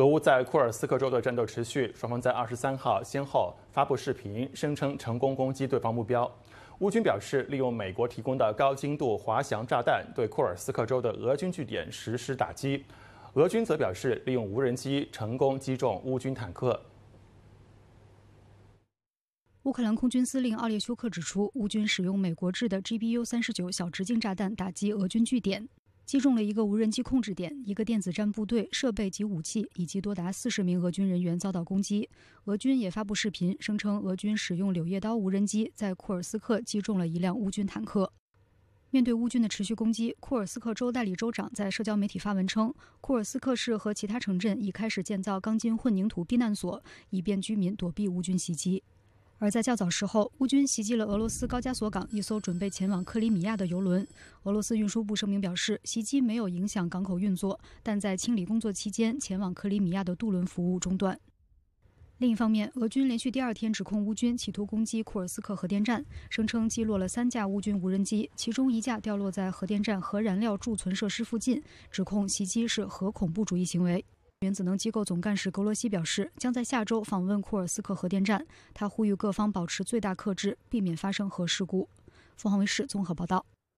俄乌在库尔斯克州的战斗持续，双方在二十三号先后发布视频，声称成功攻击对方目标。乌军表示利用美国提供的高精度滑翔炸弹对库尔斯克州的俄军据点实施打击，俄军则表示利用无人机成功击中乌军坦克。乌克兰空军司令奥列修克指出，乌军使用美国制的 GBU-39 小直径炸弹打击俄军据点。击中了一个无人机控制点，一个电子战部队设备及武器，以及多达四十名俄军人员遭到攻击。俄军也发布视频，声称俄军使用柳叶刀无人机在库尔斯克击中了一辆乌军坦克。面对乌军的持续攻击，库尔斯克州代理州长在社交媒体发文称，库尔斯克市和其他城镇已开始建造钢筋混凝土避难所，以便居民躲避乌军袭击。而在较早时候，乌军袭击了俄罗斯高加索港一艘准备前往克里米亚的油轮。俄罗斯运输部声明表示，袭击没有影响港口运作，但在清理工作期间，前往克里米亚的渡轮服务中断。另一方面，俄军连续第二天指控乌军企图攻击库尔斯克核电站，声称击落了三架乌军无人机，其中一架掉落在核电站核燃料贮存设施附近，指控袭击是核恐怖主义行为。原子能机构总干事格罗西表示，将在下周访问库尔斯克核电站。他呼吁各方保持最大克制，避免发生核事故。凤凰卫视综合报道。